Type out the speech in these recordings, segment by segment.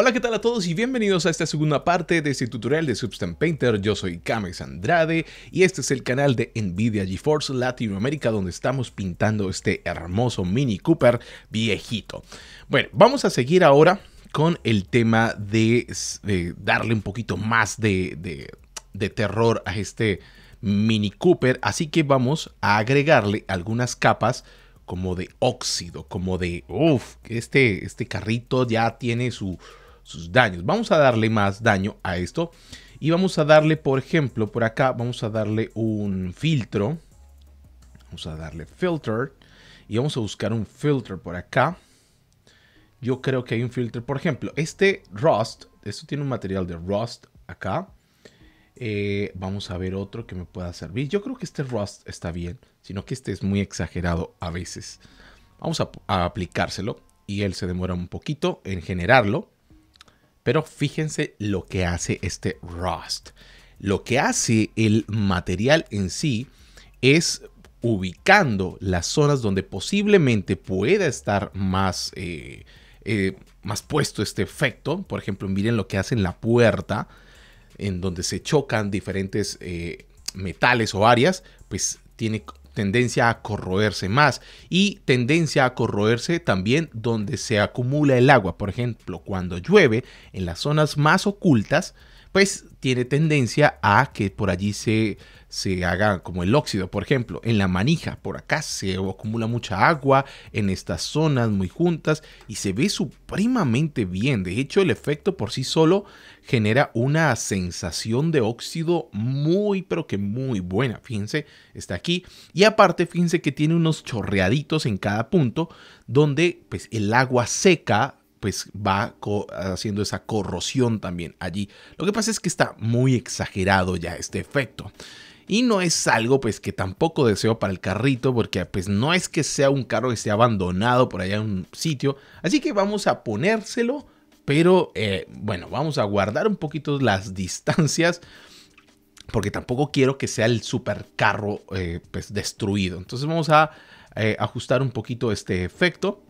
Hola, ¿qué tal a todos y bienvenidos a esta segunda parte de este tutorial de Substance Painter? Yo soy Kamex Andrade y este es el canal de NVIDIA GeForce Latinoamérica donde estamos pintando este hermoso Mini Cooper viejito. Bueno, vamos a seguir ahora con el tema de, darle un poquito más de, terror a este Mini Cooper, así que vamos a agregarle algunas capas como de óxido, como de, uff, este, este carrito ya tiene su, sus daños. Vamos a darle más daño a esto y vamos a darle, por ejemplo, por acá vamos a darle un filtro. Vamos a darle filter y vamos a buscar un filter por acá. Yo creo que hay un filter, por ejemplo, este Rust, esto tiene un material de Rust acá. Eh, vamos a ver otro que me pueda servir. Yo creo que este Rust está bien, sino que este es muy exagerado a veces. Vamos a aplicárselo y él se demora un poquito en generarlo. Pero fíjense lo que hace este rust. Lo que hace el material en sí es ubicando las zonas donde posiblemente pueda estar más, eh, eh, más puesto este efecto. Por ejemplo, miren lo que hace en la puerta, en donde se chocan diferentes eh, metales o áreas, pues tiene tendencia a corroerse más y tendencia a corroerse también donde se acumula el agua. Por ejemplo, cuando llueve en las zonas más ocultas, pues tiene tendencia a que por allí se se haga como el óxido, por ejemplo, en la manija, por acá se acumula mucha agua en estas zonas muy juntas y se ve supremamente bien. De hecho, el efecto por sí solo genera una sensación de óxido muy, pero que muy buena. Fíjense, está aquí. Y aparte, fíjense que tiene unos chorreaditos en cada punto donde pues, el agua seca pues va haciendo esa corrosión también allí. Lo que pasa es que está muy exagerado ya este efecto y no es algo pues que tampoco deseo para el carrito porque pues no es que sea un carro que esté abandonado por allá en un sitio, así que vamos a ponérselo, pero eh, bueno, vamos a guardar un poquito las distancias porque tampoco quiero que sea el super carro eh, pues destruido, entonces vamos a eh, ajustar un poquito este efecto.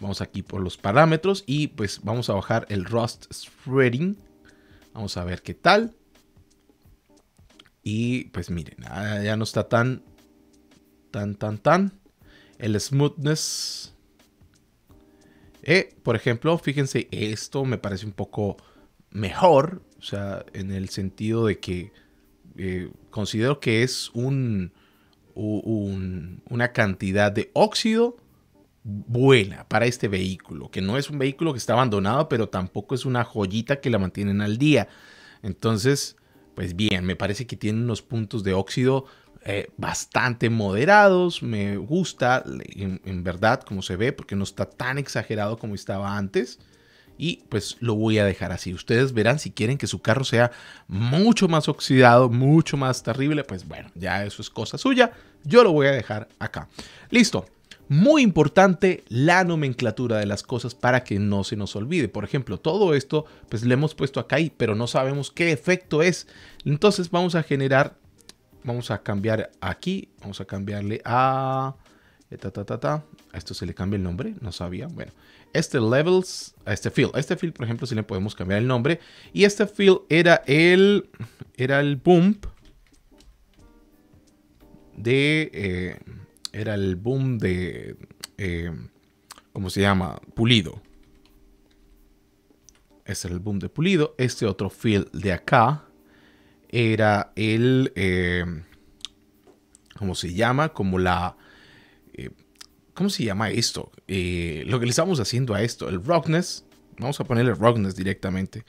Vamos aquí por los parámetros y pues vamos a bajar el Rust Spreading. Vamos a ver qué tal. Y pues miren, ah, ya no está tan, tan, tan, tan. El smoothness. Eh, por ejemplo, fíjense, esto me parece un poco mejor. O sea, en el sentido de que eh, considero que es un, una cantidad de óxido buena para este vehículo, que no es un vehículo que está abandonado, pero tampoco es una joyita que la mantienen al día. Entonces, pues bien, me parece que tiene unos puntos de óxido eh, bastante moderados, me gusta en, verdad como se ve, porque no está tan exagerado como estaba antes. Y pues lo voy a dejar así. Ustedes verán si quieren que su carro sea mucho más oxidado, mucho más terrible. Pues bueno, ya eso es cosa suya. Yo lo voy a dejar acá. Listo. Muy importante la nomenclatura de las cosas para que no se nos olvide. Por ejemplo, todo esto pues le hemos puesto acá ahí, pero no sabemos qué efecto es. Entonces vamos a generar, vamos a cambiar aquí, vamos a cambiarle a... Eh, ta, ta, ta, a esto se le cambia el nombre, no sabía. Bueno, este levels, a este field, este field por ejemplo sí le podemos cambiar el nombre. Y este field era el, era el bump de... Eh, era el boom de, eh, ¿cómo se llama? Pulido. Este era el boom de Pulido. Este otro field de acá era el, eh, ¿cómo se llama? Como la... Eh, ¿Cómo se llama esto? lo que le estamos haciendo a esto, el rockness. Vamos a ponerle rockness directamente.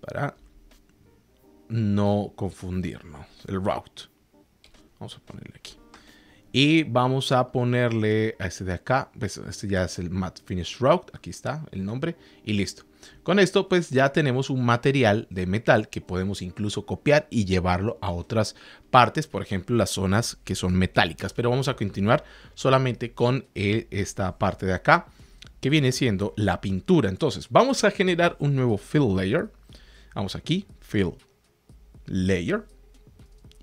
Para no confundirnos. El route. Vamos a ponerle aquí. Y vamos a ponerle a este de acá, pues, este ya es el matte finish route, aquí está el nombre y listo. Con esto pues ya tenemos un material de metal que podemos incluso copiar y llevarlo a otras partes, por ejemplo las zonas que son metálicas. Pero vamos a continuar solamente con eh, esta parte de acá que viene siendo la pintura. Entonces vamos a generar un nuevo fill layer. Vamos aquí, fill layer.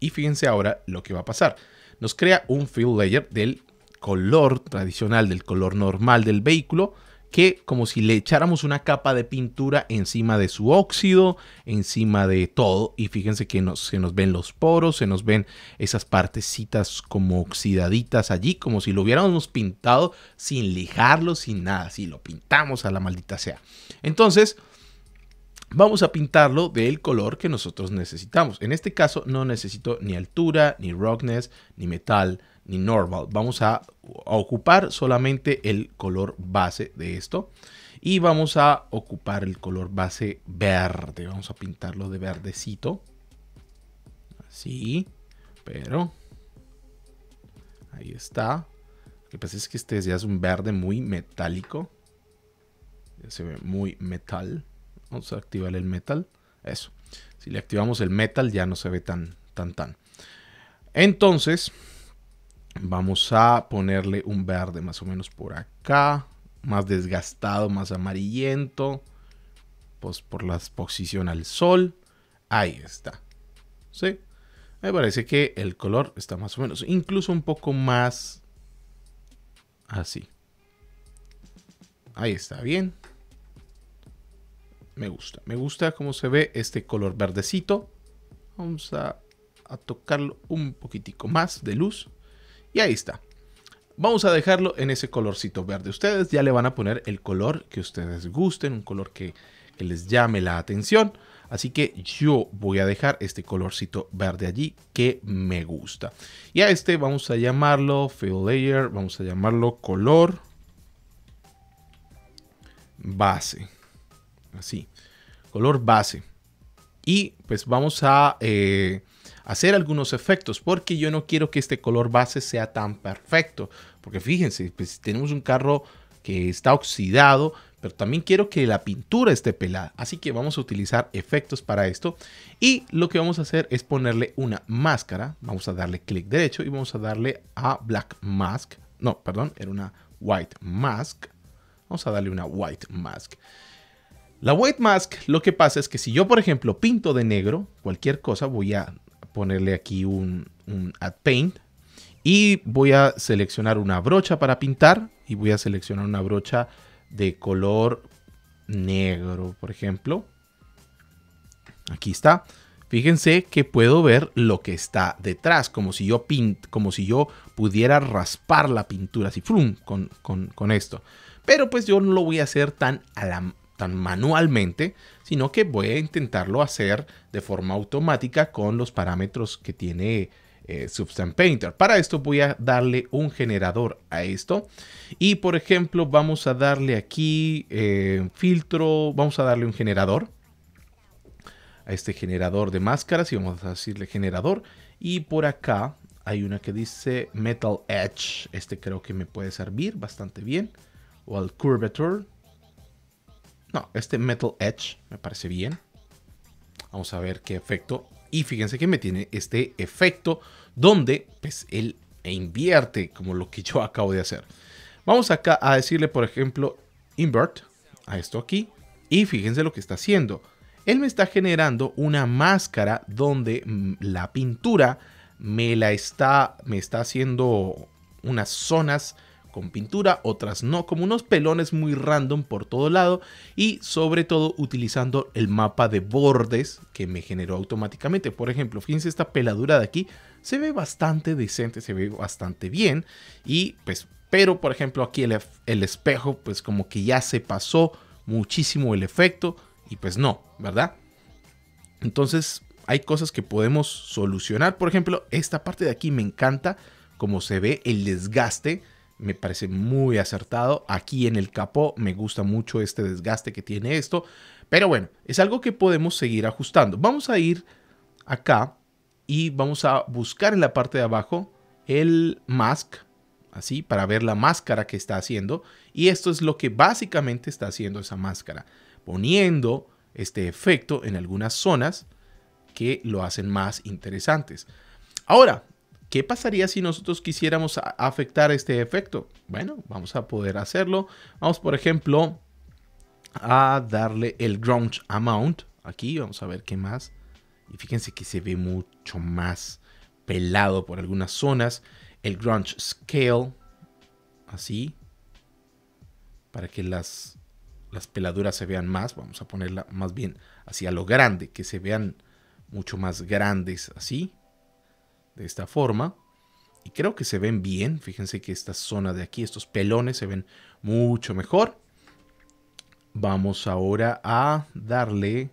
Y fíjense ahora lo que va a pasar nos crea un fill layer del color tradicional, del color normal del vehículo, que como si le echáramos una capa de pintura encima de su óxido, encima de todo. Y fíjense que se nos ven los poros, se nos ven esas partecitas como oxidaditas allí, como si lo hubiéramos pintado sin lijarlo, sin nada, si lo pintamos a la maldita sea. Entonces, vamos a pintarlo del color que nosotros necesitamos. En este caso no necesito ni altura, ni roughness, ni metal, ni normal. Vamos a, ocupar solamente el color base de esto y vamos a ocupar el color base verde. Vamos a pintarlo de verdecito. Así, pero ahí está. Lo que pasa es que este ya es un verde muy metálico. Ya se ve muy metal. Vamos a activar el metal. Eso. Si le activamos el metal ya no se ve tan tan tan. Entonces vamos a ponerle un verde más o menos por acá. Más desgastado, más amarillento. Pues por la exposición al sol. Ahí está. ¿Sí? Me parece que el color está más o menos. Incluso un poco más así. Ahí está bien. Me gusta. Me gusta cómo se ve este color verdecito. Vamos a, tocarlo un poquitico más de luz. Y ahí está. Vamos a dejarlo en ese colorcito verde. Ustedes ya le van a poner el color que ustedes gusten, un color que, que les llame la atención. Así que yo voy a dejar este colorcito verde allí que me gusta. Y a este vamos a llamarlo Fill Layer, vamos a llamarlo color base así, color base. Y pues vamos a eh, hacer algunos efectos porque yo no quiero que este color base sea tan perfecto. Porque fíjense, pues tenemos un carro que está oxidado, pero también quiero que la pintura esté pelada. Así que vamos a utilizar efectos para esto. Y lo que vamos a hacer es ponerle una máscara. Vamos a darle clic derecho y vamos a darle a Black Mask. No, perdón, era una White Mask. Vamos a darle una White Mask. La white mask, lo que pasa es que si yo, por ejemplo, pinto de negro cualquier cosa, voy a ponerle aquí un, add paint y voy a seleccionar una brocha para pintar y voy a seleccionar una brocha de color negro, por ejemplo. Aquí está. Fíjense que puedo ver lo que está detrás, como si yo, pint, como si yo pudiera raspar la pintura así, flum, con, con, esto. Pero pues yo no lo voy a hacer tan a la, manualmente, sino que voy a intentarlo hacer de forma automática con los parámetros que tiene eh, Substance Painter. Para esto voy a darle un generador a esto. Y por ejemplo, vamos a darle aquí eh, filtro, vamos a darle un generador. A este generador de máscaras y vamos a decirle generador. Y por acá hay una que dice Metal Edge. Este creo que me puede servir bastante bien. O al Curvature. No, este Metal Edge me parece bien. Vamos a ver qué efecto. Y fíjense que me tiene este efecto donde pues él invierte como lo que yo acabo de hacer. Vamos acá a decirle por ejemplo invert a esto aquí y fíjense lo que está haciendo. Él me está generando una máscara donde mm, la pintura me la está, me está haciendo unas zonas con pintura, otras no, como unos pelones muy random por todo lado y sobre todo utilizando el mapa de bordes que me generó automáticamente. Por ejemplo, fíjense esta peladura de aquí, se ve bastante decente, se ve bastante bien y pues, pero por ejemplo aquí el, el espejo pues como que ya se pasó muchísimo el efecto y pues no, ¿verdad? Entonces hay cosas que podemos solucionar. Por ejemplo, esta parte de aquí me encanta como se ve el desgaste me parece muy acertado. Aquí en el capó me gusta mucho este desgaste que tiene esto. Pero bueno, es algo que podemos seguir ajustando. Vamos a ir acá y vamos a buscar en la parte de abajo el mask, así, para ver la máscara que está haciendo. Y esto es lo que básicamente está haciendo esa máscara, poniendo este efecto en algunas zonas que lo hacen más interesantes. Ahora, ¿Qué pasaría si nosotros quisiéramos afectar este efecto? Bueno, vamos a poder hacerlo. Vamos, por ejemplo, a darle el Grunge amount. Aquí vamos a ver qué más. Y fíjense que se ve mucho más pelado por algunas zonas. El grunge scale, así, para que las, las peladuras se vean más. Vamos a ponerla más bien hacia lo grande, que se vean mucho más grandes, así de esta forma. Y creo que se ven bien. Fíjense que esta zona de aquí, estos pelones se ven mucho mejor. Vamos ahora a darle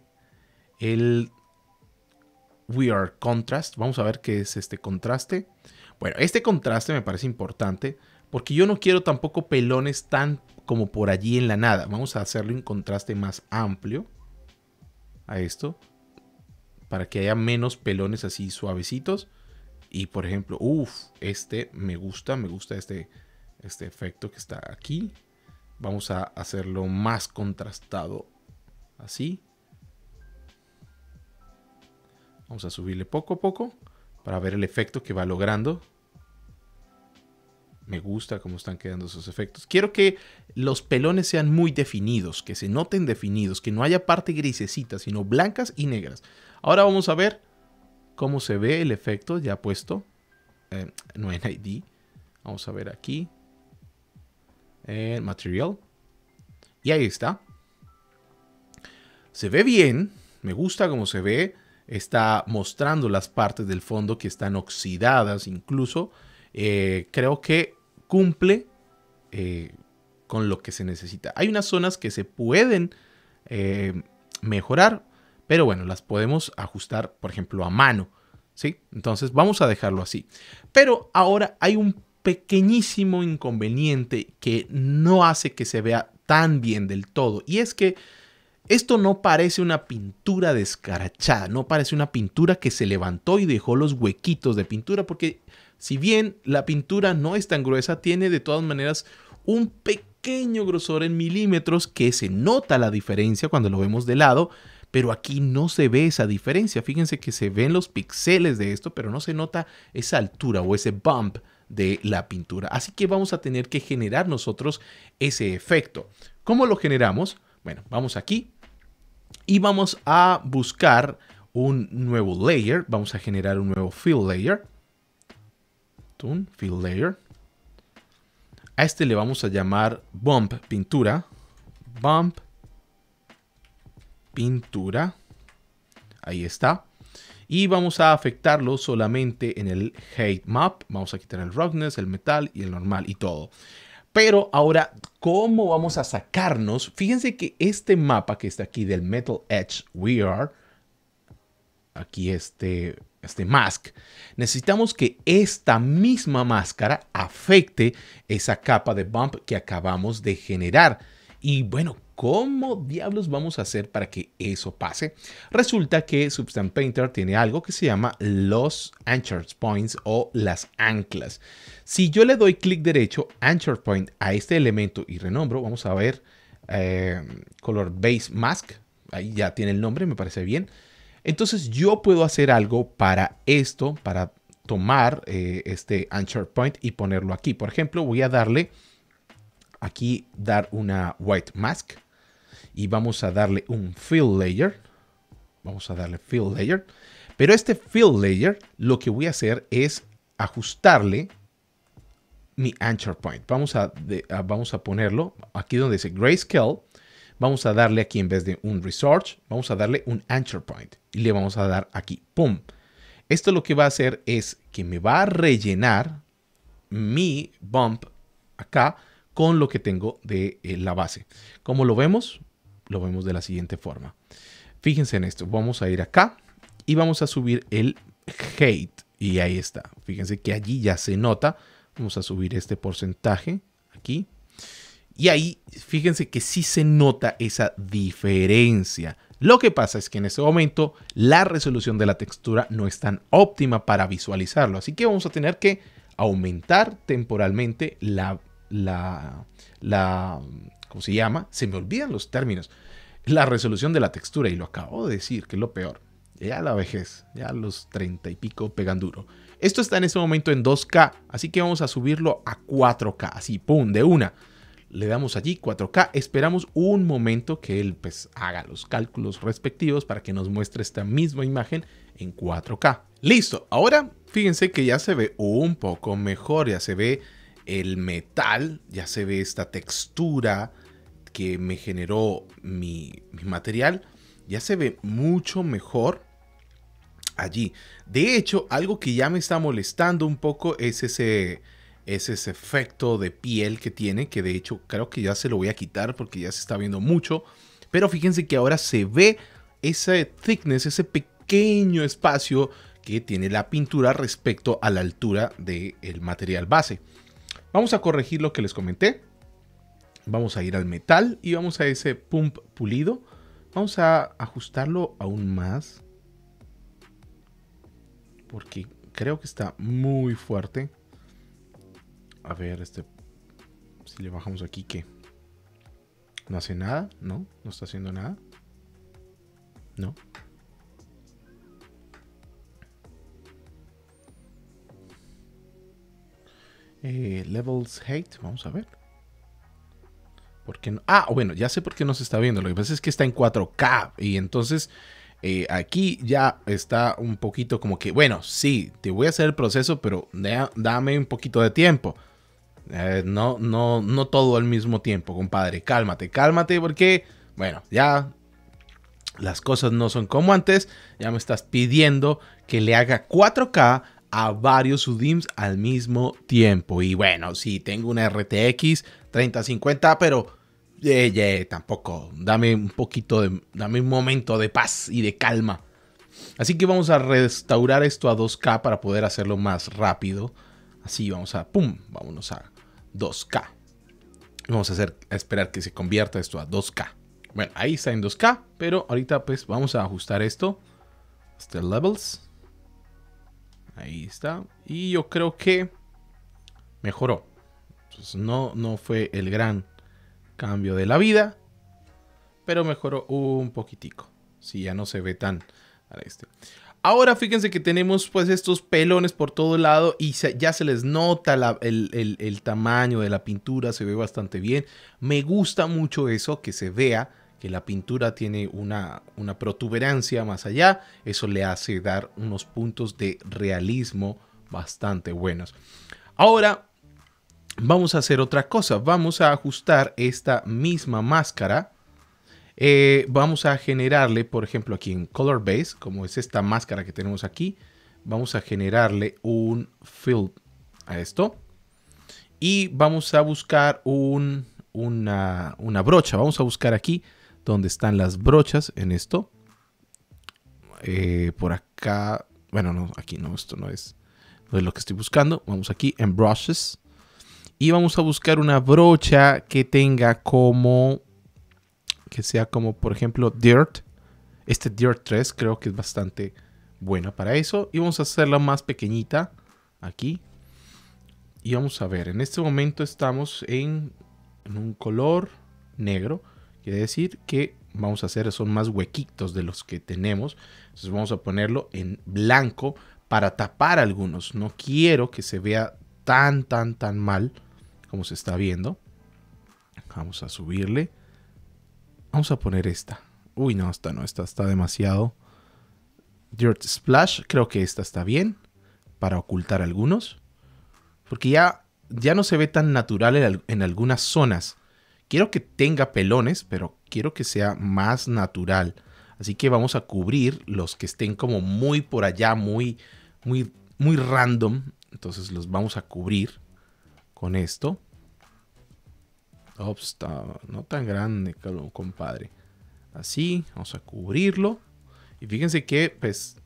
el Are Contrast. Vamos a ver qué es este contraste. Bueno, este contraste me parece importante porque yo no quiero tampoco pelones tan como por allí en la nada. Vamos a hacerle un contraste más amplio a esto para que haya menos pelones así suavecitos. Y por ejemplo, uff, este me gusta, me gusta este, este efecto que está aquí. Vamos a hacerlo más contrastado así. Vamos a subirle poco a poco para ver el efecto que va logrando. Me gusta cómo están quedando esos efectos. Quiero que los pelones sean muy definidos, que se noten definidos, que no haya parte grisecita, sino blancas y negras. Ahora vamos a ver cómo se ve el efecto ya puesto. Eh, no en ID. Vamos a ver aquí. el Material. Y ahí está. Se ve bien. Me gusta cómo se ve. Está mostrando las partes del fondo que están oxidadas incluso. Eh, creo que cumple eh, con lo que se necesita. Hay unas zonas que se pueden mejorar pero bueno, las podemos ajustar, por ejemplo, a mano. ¿sí? Entonces vamos a dejarlo así. Pero ahora hay un pequeñísimo inconveniente que no hace que se vea tan bien del todo. Y es que esto no parece una pintura descarachada, no parece una pintura que se levantó y dejó los huequitos de pintura, porque si bien la pintura no es tan gruesa, tiene de todas maneras un pequeño grosor en milímetros que se nota la diferencia cuando lo vemos de lado pero aquí no se ve esa diferencia. Fíjense que se ven los píxeles de esto, pero no se nota esa altura o ese bump de la pintura. Así que vamos a tener que generar nosotros ese efecto. ¿Cómo lo generamos? Bueno, vamos aquí y vamos a buscar un nuevo layer. Vamos a generar un nuevo fill layer. Fill layer. A este le vamos a llamar bump pintura. Bump pintura. Ahí está. Y vamos a afectarlo solamente en el height map. Vamos a quitar el roughness, el metal y el normal y todo. Pero ahora, ¿cómo vamos a sacarnos? Fíjense que este mapa que está aquí del Metal Edge We Are, aquí este, este mask, necesitamos que esta misma máscara afecte esa capa de bump que acabamos de generar. Y bueno, ¿cómo diablos vamos a hacer para que eso pase? Resulta que Substance Painter tiene algo que se llama los anchor points o las anclas. Si yo le doy clic derecho, anchor point, a este elemento y renombro, vamos a ver eh, color base mask, ahí ya tiene el nombre, me parece bien. Entonces yo puedo hacer algo para esto, para tomar eh, este anchor point y ponerlo aquí. Por ejemplo, voy a darle aquí, dar una white mask y vamos a darle un fill layer. Vamos a darle fill layer. Pero este fill layer lo que voy a hacer es ajustarle mi anchor point. Vamos a, vamos a ponerlo aquí donde dice grayscale. Vamos a darle aquí en vez de un resource. vamos a darle un anchor point y le vamos a dar aquí, ¡pum! Esto lo que va a hacer es que me va a rellenar mi bump acá con lo que tengo de eh, la base. Como lo vemos, lo vemos de la siguiente forma. Fíjense en esto, vamos a ir acá y vamos a subir el hate y ahí está. Fíjense que allí ya se nota, vamos a subir este porcentaje aquí. Y ahí, fíjense que sí se nota esa diferencia. Lo que pasa es que en este momento la resolución de la textura no es tan óptima para visualizarlo. Así que vamos a tener que aumentar temporalmente la, la, la Cómo se llama, se me olvidan los términos. La resolución de la textura, y lo acabo de decir, que es lo peor. Ya la vejez, ya los treinta y pico pegan duro. Esto está en este momento en 2K, así que vamos a subirlo a 4K, así, pum, de una. Le damos allí 4K, esperamos un momento que él pues haga los cálculos respectivos para que nos muestre esta misma imagen en 4K. Listo, ahora fíjense que ya se ve un poco mejor, ya se ve el metal, ya se ve esta textura que me generó mi, material, ya se ve mucho mejor allí. De hecho, algo que ya me está molestando un poco es ese, ese efecto de piel que tiene, que de hecho creo que ya se lo voy a quitar porque ya se está viendo mucho. Pero fíjense que ahora se ve ese thickness, ese pequeño espacio que tiene la pintura respecto a la altura del material base. Vamos a corregir lo que les comenté. Vamos a ir al metal y vamos a ese pump pulido. Vamos a ajustarlo aún más. Porque creo que está muy fuerte. A ver, este... Si le bajamos aquí, ¿qué? No hace nada, ¿no? No está haciendo nada. No, Eh, levels Hate, vamos a ver. ¿Por qué no? Ah, bueno, ya sé por qué no se está viendo. Lo que pasa es que está en 4K y entonces eh, aquí ya está un poquito como que, bueno, sí, te voy a hacer el proceso, pero dame un poquito de tiempo. Eh, no, no, no todo al mismo tiempo, compadre. Cálmate, cálmate, porque, bueno, ya las cosas no son como antes. Ya me estás pidiendo que le haga 4K a varios UDIMs al mismo tiempo. Y bueno, si tengo una RTX 3050, pero yeah, yeah, tampoco. Dame un poquito de. Dame un momento de paz y de calma. Así que vamos a restaurar esto a 2K para poder hacerlo más rápido. Así vamos a. ¡Pum! Vámonos a 2K. Vamos a, hacer, esperar que se convierta esto a 2K. Bueno, ahí está en 2K, pero ahorita pues vamos a ajustar esto. Hasta este levels. Ahí está. Y yo creo que mejoró. Pues no, no fue el gran cambio de la vida, pero mejoró un poquitico. Si ya no se ve tan a este. Ahora fíjense que tenemos pues estos pelones por todo lado y ya se les nota el tamaño de la pintura, se ve bastante bien. Me gusta mucho eso, que se vea que la pintura tiene una, protuberancia más allá, eso le hace dar unos puntos de realismo bastante buenos. Ahora vamos a hacer otra cosa, vamos a ajustar esta misma máscara. Eh, vamos a generarle, por ejemplo, aquí en Color Base, como es esta máscara que tenemos aquí, vamos a generarle un fill a esto. Y vamos a buscar un, una brocha, vamos a buscar aquí donde están las brochas en esto. Eh, por acá, bueno, no, aquí no, esto no es, lo que estoy buscando. Vamos aquí en brushes y vamos a buscar una brocha que tenga como, que sea como, por ejemplo, dirt. Este dirt 3 creo que es bastante buena para eso y vamos a hacerla más pequeñita aquí. Y vamos a ver, en este momento estamos en un color negro. Quiere decir que vamos a hacer, son más huequitos de los que tenemos. Entonces vamos a ponerlo en blanco para tapar algunos. No quiero que se vea tan, tan, tan mal como se está viendo. Vamos a subirle. Vamos a poner esta. Uy, no, esta no, esta está demasiado. Dirt Splash, creo que esta está bien para ocultar algunos. Porque ya, ya no se ve tan natural en algunas zonas. Quiero que tenga pelones, pero quiero que sea más natural. Así que vamos a cubrir los que estén como muy por allá, muy, muy, muy random. Entonces los vamos a cubrir con esto. Obsta, no tan grande, compadre. Así, vamos a cubrirlo. Y fíjense que, pues,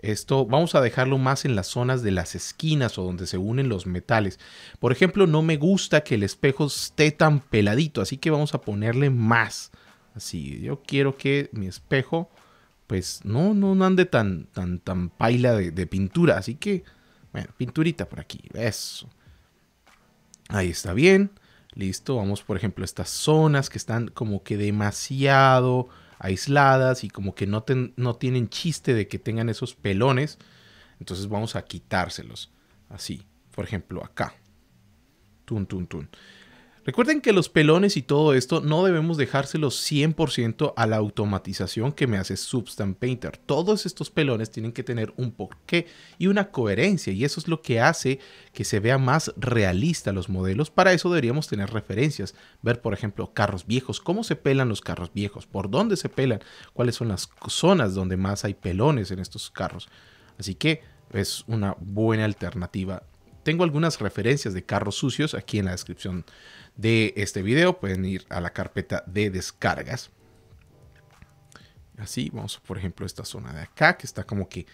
esto vamos a dejarlo más en las zonas de las esquinas o donde se unen los metales. Por ejemplo, no me gusta que el espejo esté tan peladito, así que vamos a ponerle más. Así, yo quiero que mi espejo, pues no, no ande tan, tan, tan paila de, de pintura. Así que, bueno, pinturita por aquí, eso. Ahí está bien. Listo, vamos por ejemplo a estas zonas que están como que demasiado aisladas y como que no, no tienen chiste de que tengan esos pelones. Entonces vamos a quitárselos. Así, por ejemplo, acá. Tun, tun, tun. Recuerden que los pelones y todo esto no debemos dejárselos 100% a la automatización que me hace Substance Painter. Todos estos pelones tienen que tener un porqué y una coherencia y eso es lo que hace que se vea más realista los modelos. Para eso deberíamos tener referencias, ver por ejemplo carros viejos, cómo se pelan los carros viejos, por dónde se pelan, cuáles son las zonas donde más hay pelones en estos carros. Así que es una buena alternativa tengo algunas referencias de carros sucios aquí en la descripción de este video. Pueden ir a la carpeta de descargas. Así, vamos por ejemplo esta zona de acá que está como que...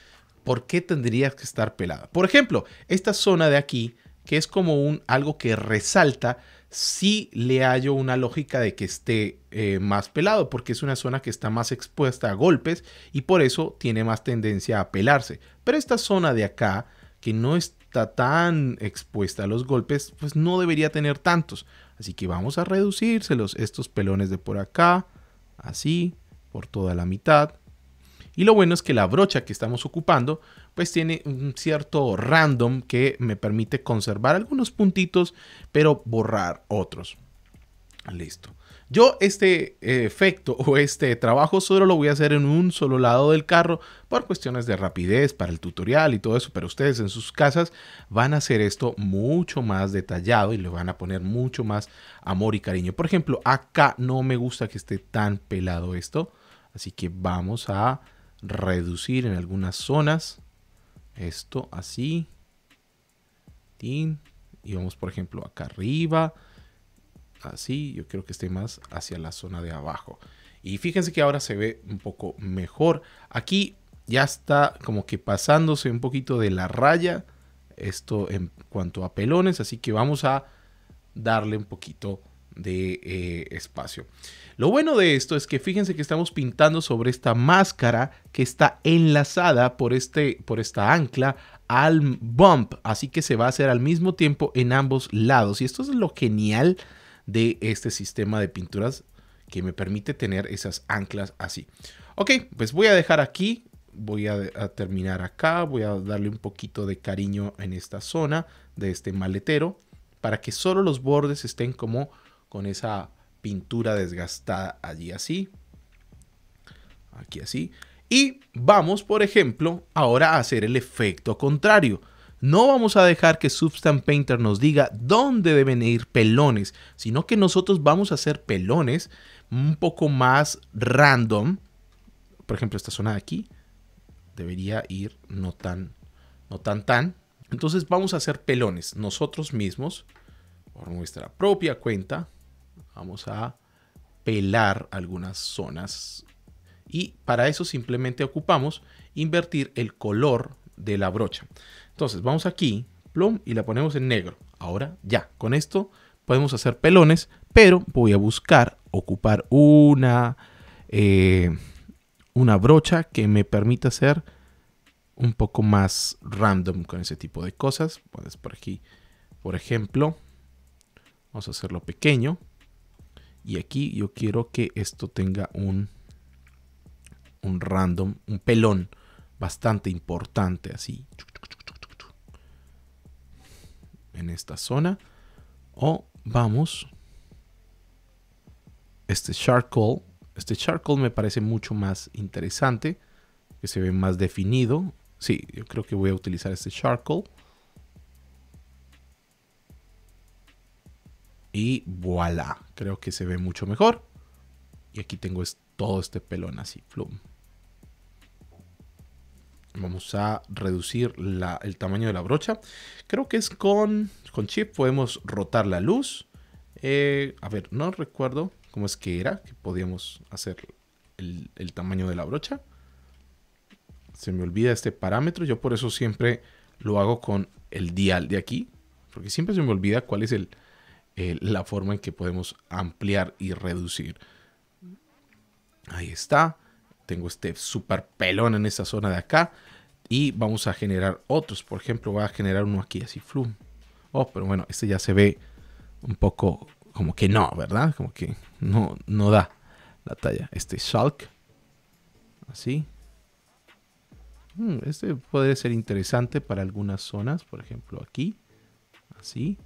¿Por qué tendría que estar pelada? Por ejemplo, esta zona de aquí que es como un algo que resalta si le hallo una lógica de que esté eh, más pelado, porque es una zona que está más expuesta a golpes y por eso tiene más tendencia a pelarse. Pero esta zona de acá, que no es está tan expuesta a los golpes, pues no debería tener tantos. Así que vamos a reducírselos estos pelones de por acá, así, por toda la mitad. Y lo bueno es que la brocha que estamos ocupando, pues tiene un cierto random que me permite conservar algunos puntitos, pero borrar otros. Listo. Yo este eh, efecto o este trabajo solo lo voy a hacer en un solo lado del carro por cuestiones de rapidez para el tutorial y todo eso, pero ustedes en sus casas van a hacer esto mucho más detallado y le van a poner mucho más amor y cariño. Por ejemplo, acá no me gusta que esté tan pelado esto, así que vamos a reducir en algunas zonas esto así. Y vamos por ejemplo acá arriba así, yo creo que esté más hacia la zona de abajo. Y fíjense que ahora se ve un poco mejor. Aquí ya está como que pasándose un poquito de la raya. Esto en cuanto a pelones. Así que vamos a darle un poquito de eh, espacio. Lo bueno de esto es que fíjense que estamos pintando sobre esta máscara que está enlazada por, este, por esta ancla al bump. Así que se va a hacer al mismo tiempo en ambos lados. Y esto es lo genial de este sistema de pinturas que me permite tener esas anclas así. Ok, pues voy a dejar aquí, voy a, terminar acá, voy a darle un poquito de cariño en esta zona de este maletero para que solo los bordes estén como con esa pintura desgastada allí así. Aquí así. Y vamos, por ejemplo, ahora a hacer el efecto contrario. No vamos a dejar que Substance Painter nos diga dónde deben ir pelones, sino que nosotros vamos a hacer pelones un poco más random. Por ejemplo, esta zona de aquí debería ir no tan, no tan, tan. Entonces vamos a hacer pelones nosotros mismos por nuestra propia cuenta. Vamos a pelar algunas zonas y para eso simplemente ocupamos invertir el color de la brocha. Entonces vamos aquí, plum, y la ponemos en negro. Ahora ya, con esto podemos hacer pelones, pero voy a buscar ocupar una, eh, una brocha que me permita hacer un poco más random con ese tipo de cosas. por aquí, por ejemplo, vamos a hacerlo pequeño. Y aquí yo quiero que esto tenga un, un random, un pelón bastante importante así en esta zona o vamos este charcoal este charcoal me parece mucho más interesante que se ve más definido sí yo creo que voy a utilizar este charcoal y voilà creo que se ve mucho mejor y aquí tengo todo este pelón así flum Vamos a reducir el tamaño de la brocha. Creo que es con, chip podemos rotar la luz. Eh, a ver, no recuerdo cómo es que era que podíamos hacer el, tamaño de la brocha. Se me olvida este parámetro. Yo por eso siempre lo hago con el dial de aquí. Porque siempre se me olvida cuál es la forma en que podemos ampliar y reducir. Ahí está tengo este super pelón en esta zona de acá y vamos a generar otros. Por ejemplo, voy a generar uno aquí así, flum. Oh, pero bueno, este ya se ve un poco como que no, ¿verdad? Como que no, no da la talla. Este Shulk, así. Hmm, este puede ser interesante para algunas zonas, por ejemplo aquí, así.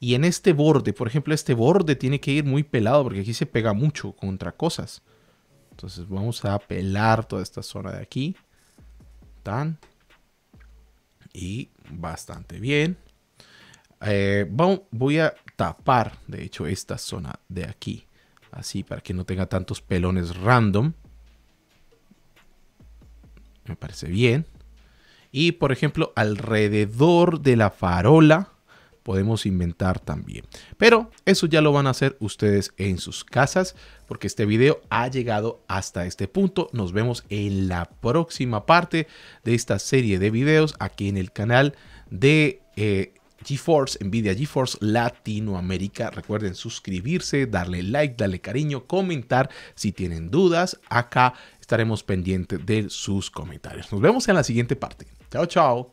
Y en este borde, por ejemplo, este borde tiene que ir muy pelado porque aquí se pega mucho contra cosas. Entonces vamos a pelar toda esta zona de aquí. Tan. Y bastante bien. Eh, voy a tapar, de hecho, esta zona de aquí. Así, para que no tenga tantos pelones random. Me parece bien. Y, por ejemplo, alrededor de la farola podemos inventar también. Pero eso ya lo van a hacer ustedes en sus casas porque este video ha llegado hasta este punto. Nos vemos en la próxima parte de esta serie de videos aquí en el canal de... Eh, GeForce, Nvidia GeForce Latinoamérica. Recuerden suscribirse, darle like, darle cariño, comentar si tienen dudas. Acá estaremos pendientes de sus comentarios. Nos vemos en la siguiente parte. Chao, chao.